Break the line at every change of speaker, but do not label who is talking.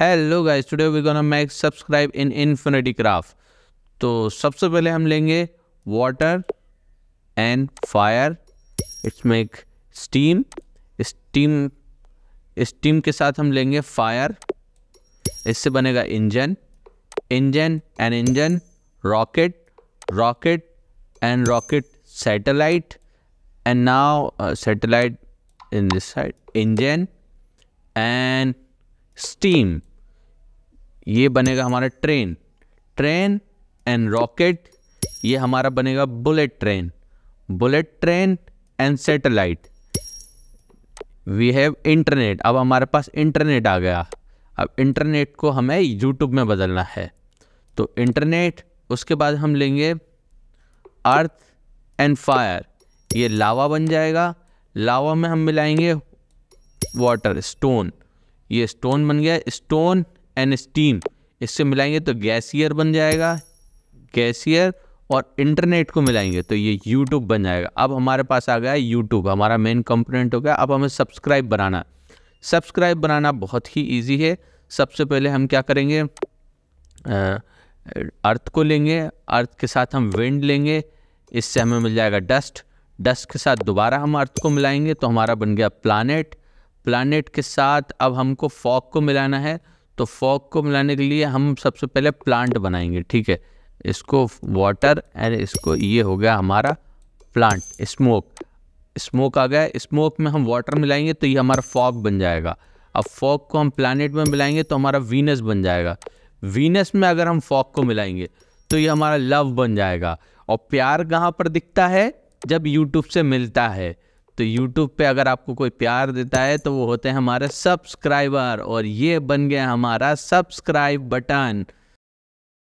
hello guys today we gonna make subscribe in infinity craft तो सबसे पहले हम लेंगे water and fire it's make steam steam steam के साथ हम लेंगे फायर इससे बनेगा engine engine and engine rocket rocket and rocket satellite and now satellite in this side engine and steam ये बनेगा हमारा ट्रेन ट्रेन एंड रॉकेट ये हमारा बनेगा bullet train bullet train and satellite we have internet अब हमारे पास internet आ गया अब इंटरनेट को हमें यूट्यूब में बदलना है तो इंटरनेट उसके बाद हम लेंगे अर्थ एंड फायर ये लावा बन जाएगा लावा में हम मिलाएंगे वाटर स्टोन ये स्टोन बन गया स्टोन एंड स्टीम इससे मिलाएंगे तो गैसियर बन जाएगा गैसियर और इंटरनेट को मिलाएंगे तो ये यूट्यूब बन जाएगा अब हमारे पास आ गया है यूट्यूब हमारा मेन कंपोनेंट हो गया अब हमें सब्सक्राइब बनाना सब्सक्राइब बनाना बहुत ही ईजी है सबसे पहले हम क्या करेंगे अर्थ को लेंगे अर्थ के साथ हम विंड लेंगे इससे हमें मिल जाएगा डस्ट डस्ट के साथ दोबारा हम अर्थ को मिलाएंगे तो हमारा बन गया प्लानट प्लानट के साथ अब हमको फॉग को मिलाना है तो फॉग को मिलाने के लिए हम सबसे पहले प्लांट बनाएंगे ठीक है इसको वाटर एंड इसको ये हो गया हमारा प्लांट स्मोक स्मोक आ गया स्मोक में हम वाटर मिलाएंगे तो ये हमारा फॉग बन जाएगा अब फॉग को हम प्लानट में मिलाएंगे तो हमारा वीनस बन जाएगा वीनस में अगर हम फॉग को मिलाएंगे तो ये हमारा लव बन जाएगा और प्यार कहाँ पर दिखता है जब यूट्यूब से मिलता है तो यूट्यूब पे अगर आपको कोई प्यार देता है तो वो होते हैं हमारे सब्सक्राइबर और ये बन गया हमारा सब्सक्राइब बटन